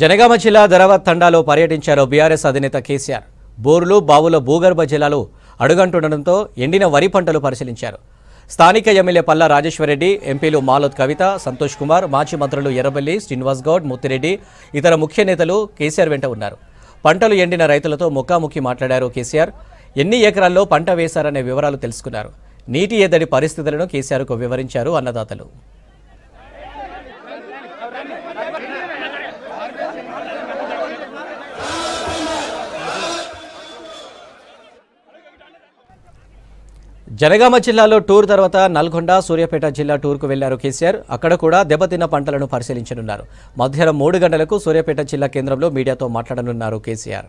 జనగామ జిల్లా ధరావత్ తండాలో పర్యటించారు బీఆర్ఎస్ అధినేత కేసీఆర్ బోర్లు బావుల భూగర్భ జలాలు అడుగంటుండటంతో ఎండిన వరి పంటలు పరిశీలించారు స్థానిక ఎమ్మెల్యే రాజేశ్వర రాజేశ్వరరెడ్డి ఎంపీలు మాలోత్ కవిత సంతోష్ కుమార్ మాజీ మంత్రులు ఎర్రబల్లి శ్రీనివాస్ గౌడ్ ముత్తిరెడ్డి ఇతర ముఖ్య నేతలు కేసీఆర్ వెంట ఉన్నారు పంటలు ఎండిన రైతులతో ముఖాముఖి మాట్లాడారు కేసీఆర్ ఎన్ని ఎకరాల్లో పంట వేశారనే వివరాలు తెలుసుకున్నారు నీటి ఎద్దడి పరిస్థితులను కేసీఆర్కు వివరించారు అన్నదాతలు జనగామ జిల్లాలో టూర్ తర్వాత నల్గొండ సూర్యాపేట జిల్లా టూర్కు వెళ్లారు కేసీఆర్ అక్కడ కూడా దెబ్బతిన్న పంటలను పరిశీలించనున్నారు మధ్యాహ్నం మూడు గంటలకు సూర్యాపేట జిల్లా కేంద్రంలో మీడియాతో మాట్లాడనున్నారు కేసీఆర్